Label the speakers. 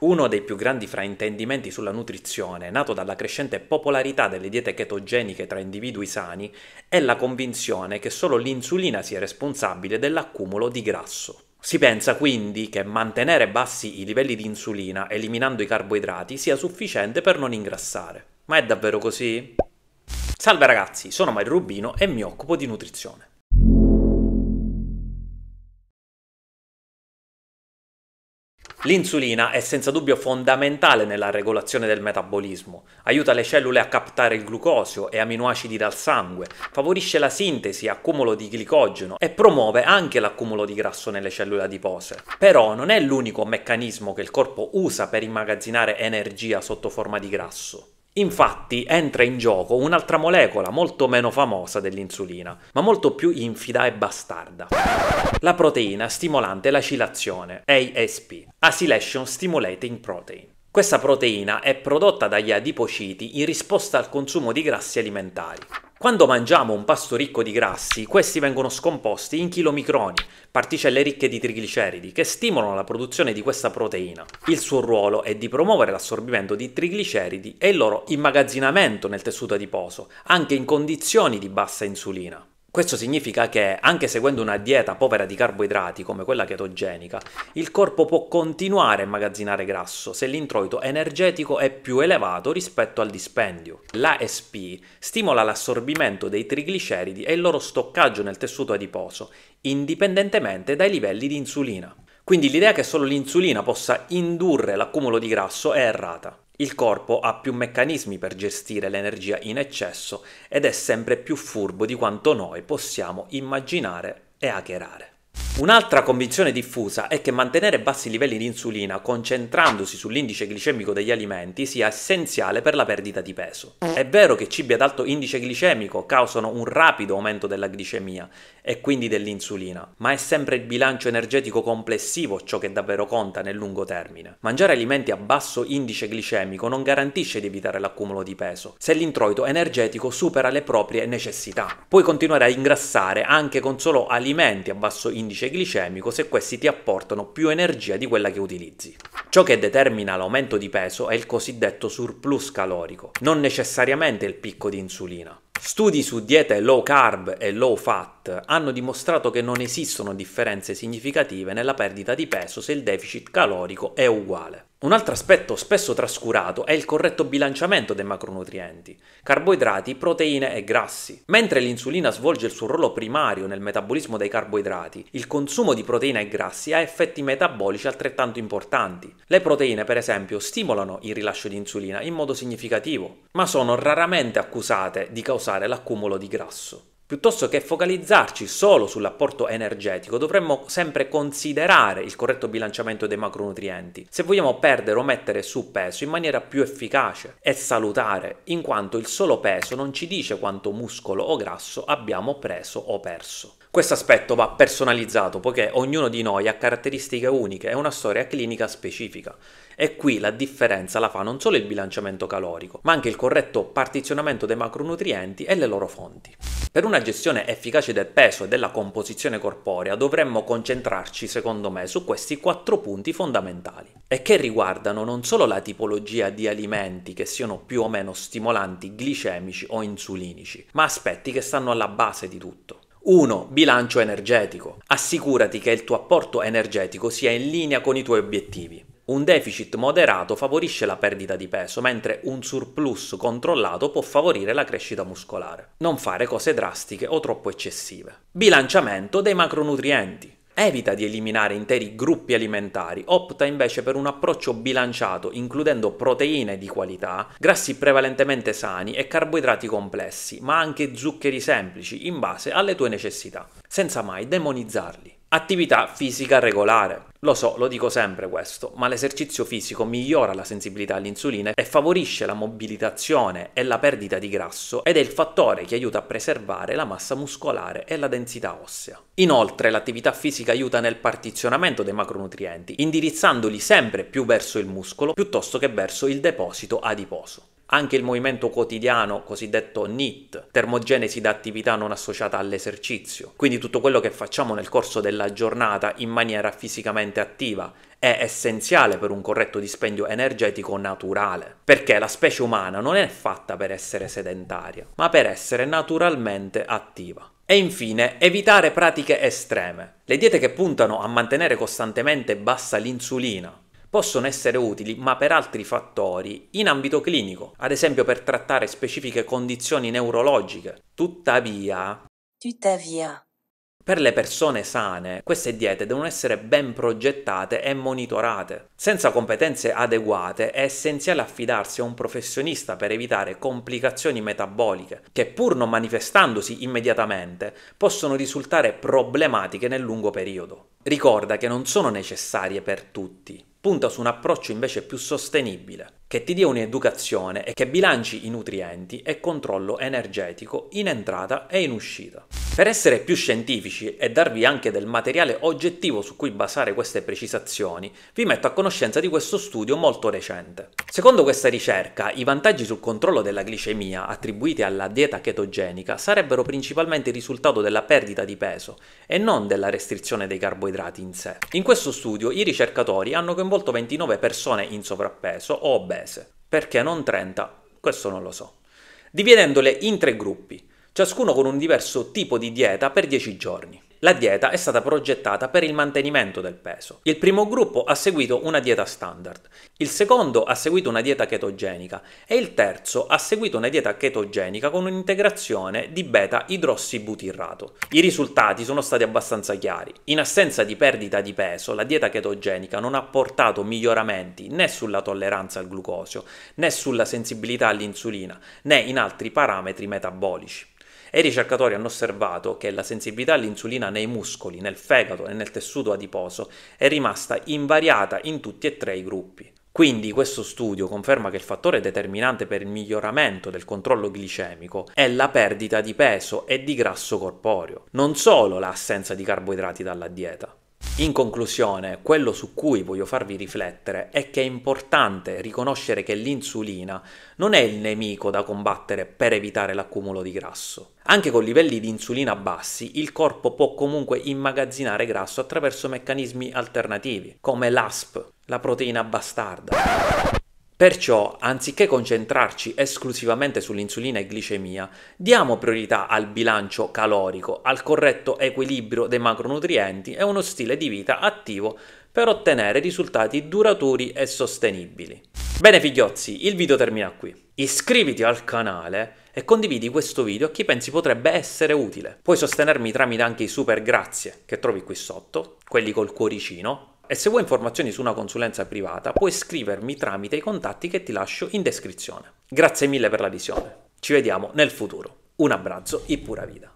Speaker 1: Uno dei più grandi fraintendimenti sulla nutrizione, nato dalla crescente popolarità delle diete chetogeniche tra individui sani, è la convinzione che solo l'insulina sia responsabile dell'accumulo di grasso. Si pensa quindi che mantenere bassi i livelli di insulina eliminando i carboidrati sia sufficiente per non ingrassare. Ma è davvero così? Salve ragazzi, sono Mario Rubino e mi occupo di nutrizione. L'insulina è senza dubbio fondamentale nella regolazione del metabolismo, aiuta le cellule a captare il glucosio e aminoacidi dal sangue, favorisce la sintesi e accumulo di glicogeno e promuove anche l'accumulo di grasso nelle cellule adipose. Però non è l'unico meccanismo che il corpo usa per immagazzinare energia sotto forma di grasso. Infatti entra in gioco un'altra molecola molto meno famosa dell'insulina, ma molto più infida e bastarda. La proteina stimolante l'acilazione, ASP, Acylation Stimulating Protein. Questa proteina è prodotta dagli adipociti in risposta al consumo di grassi alimentari. Quando mangiamo un pasto ricco di grassi, questi vengono scomposti in chilomicroni, particelle ricche di trigliceridi, che stimolano la produzione di questa proteina. Il suo ruolo è di promuovere l'assorbimento di trigliceridi e il loro immagazzinamento nel tessuto adiposo, anche in condizioni di bassa insulina. Questo significa che, anche seguendo una dieta povera di carboidrati come quella chetogenica, il corpo può continuare a immagazzinare grasso se l'introito energetico è più elevato rispetto al dispendio. L'ASP stimola l'assorbimento dei trigliceridi e il loro stoccaggio nel tessuto adiposo, indipendentemente dai livelli di insulina. Quindi l'idea che solo l'insulina possa indurre l'accumulo di grasso è errata. Il corpo ha più meccanismi per gestire l'energia in eccesso ed è sempre più furbo di quanto noi possiamo immaginare e hackerare. Un'altra convinzione diffusa è che mantenere bassi livelli di insulina concentrandosi sull'indice glicemico degli alimenti sia essenziale per la perdita di peso. È vero che cibi ad alto indice glicemico causano un rapido aumento della glicemia e quindi dell'insulina, ma è sempre il bilancio energetico complessivo ciò che davvero conta nel lungo termine. Mangiare alimenti a basso indice glicemico non garantisce di evitare l'accumulo di peso, se l'introito energetico supera le proprie necessità. Puoi continuare a ingrassare anche con solo alimenti a basso indice glicemico se questi ti apportano più energia di quella che utilizzi. Ciò che determina l'aumento di peso è il cosiddetto surplus calorico, non necessariamente il picco di insulina. Studi su diete low carb e low fat hanno dimostrato che non esistono differenze significative nella perdita di peso se il deficit calorico è uguale. Un altro aspetto spesso trascurato è il corretto bilanciamento dei macronutrienti, carboidrati, proteine e grassi. Mentre l'insulina svolge il suo ruolo primario nel metabolismo dei carboidrati, il consumo di proteine e grassi ha effetti metabolici altrettanto importanti. Le proteine, per esempio, stimolano il rilascio di insulina in modo significativo, ma sono raramente accusate di causare l'accumulo di grasso. Piuttosto che focalizzarci solo sull'apporto energetico, dovremmo sempre considerare il corretto bilanciamento dei macronutrienti, se vogliamo perdere o mettere su peso in maniera più efficace e salutare, in quanto il solo peso non ci dice quanto muscolo o grasso abbiamo preso o perso. Questo aspetto va personalizzato poiché ognuno di noi ha caratteristiche uniche e una storia clinica specifica. E qui la differenza la fa non solo il bilanciamento calorico, ma anche il corretto partizionamento dei macronutrienti e le loro fonti. Per una gestione efficace del peso e della composizione corporea dovremmo concentrarci, secondo me, su questi quattro punti fondamentali e che riguardano non solo la tipologia di alimenti che siano più o meno stimolanti glicemici o insulinici, ma aspetti che stanno alla base di tutto. 1. Bilancio energetico. Assicurati che il tuo apporto energetico sia in linea con i tuoi obiettivi. Un deficit moderato favorisce la perdita di peso, mentre un surplus controllato può favorire la crescita muscolare. Non fare cose drastiche o troppo eccessive. Bilanciamento dei macronutrienti. Evita di eliminare interi gruppi alimentari, opta invece per un approccio bilanciato, includendo proteine di qualità, grassi prevalentemente sani e carboidrati complessi, ma anche zuccheri semplici, in base alle tue necessità, senza mai demonizzarli. Attività fisica regolare. Lo so, lo dico sempre questo, ma l'esercizio fisico migliora la sensibilità all'insulina e favorisce la mobilitazione e la perdita di grasso ed è il fattore che aiuta a preservare la massa muscolare e la densità ossea. Inoltre l'attività fisica aiuta nel partizionamento dei macronutrienti, indirizzandoli sempre più verso il muscolo piuttosto che verso il deposito adiposo. Anche il movimento quotidiano, cosiddetto NIT, termogenesi da attività non associata all'esercizio, quindi tutto quello che facciamo nel corso della giornata in maniera fisicamente attiva, è essenziale per un corretto dispendio energetico naturale, perché la specie umana non è fatta per essere sedentaria, ma per essere naturalmente attiva. E infine, evitare pratiche estreme. Le diete che puntano a mantenere costantemente bassa l'insulina, possono essere utili ma per altri fattori in ambito clinico, ad esempio per trattare specifiche condizioni neurologiche. Tuttavia, Tuttavia. Per le persone sane, queste diete devono essere ben progettate e monitorate. Senza competenze adeguate è essenziale affidarsi a un professionista per evitare complicazioni metaboliche, che pur non manifestandosi immediatamente, possono risultare problematiche nel lungo periodo. Ricorda che non sono necessarie per tutti punta su un approccio invece più sostenibile, che ti dia un'educazione e che bilanci i nutrienti e controllo energetico in entrata e in uscita. Per essere più scientifici e darvi anche del materiale oggettivo su cui basare queste precisazioni, vi metto a conoscenza di questo studio molto recente. Secondo questa ricerca, i vantaggi sul controllo della glicemia attribuiti alla dieta chetogenica sarebbero principalmente il risultato della perdita di peso e non della restrizione dei carboidrati in sé. In questo studio i ricercatori hanno coinvolto 29 persone in sovrappeso o obese inglese. Perché non 30? Questo non lo so. Dividendole in tre gruppi, ciascuno con un diverso tipo di dieta per 10 giorni. La dieta è stata progettata per il mantenimento del peso. Il primo gruppo ha seguito una dieta standard, il secondo ha seguito una dieta chetogenica e il terzo ha seguito una dieta chetogenica con un'integrazione di beta idrossibutirrato. I risultati sono stati abbastanza chiari. In assenza di perdita di peso, la dieta chetogenica non ha portato miglioramenti né sulla tolleranza al glucosio, né sulla sensibilità all'insulina, né in altri parametri metabolici. E i ricercatori hanno osservato che la sensibilità all'insulina nei muscoli, nel fegato e nel tessuto adiposo è rimasta invariata in tutti e tre i gruppi. Quindi questo studio conferma che il fattore determinante per il miglioramento del controllo glicemico è la perdita di peso e di grasso corporeo, non solo l'assenza di carboidrati dalla dieta. In conclusione, quello su cui voglio farvi riflettere è che è importante riconoscere che l'insulina non è il nemico da combattere per evitare l'accumulo di grasso. Anche con livelli di insulina bassi, il corpo può comunque immagazzinare grasso attraverso meccanismi alternativi, come l'ASP, la proteina bastarda. Perciò, anziché concentrarci esclusivamente sull'insulina e glicemia, diamo priorità al bilancio calorico, al corretto equilibrio dei macronutrienti e uno stile di vita attivo per ottenere risultati duraturi e sostenibili. Bene figliozzi, il video termina qui. Iscriviti al canale e condividi questo video a chi pensi potrebbe essere utile. Puoi sostenermi tramite anche i super grazie che trovi qui sotto, quelli col cuoricino, e se vuoi informazioni su una consulenza privata, puoi scrivermi tramite i contatti che ti lascio in descrizione. Grazie mille per la visione. Ci vediamo nel futuro. Un abbraccio e pura vita.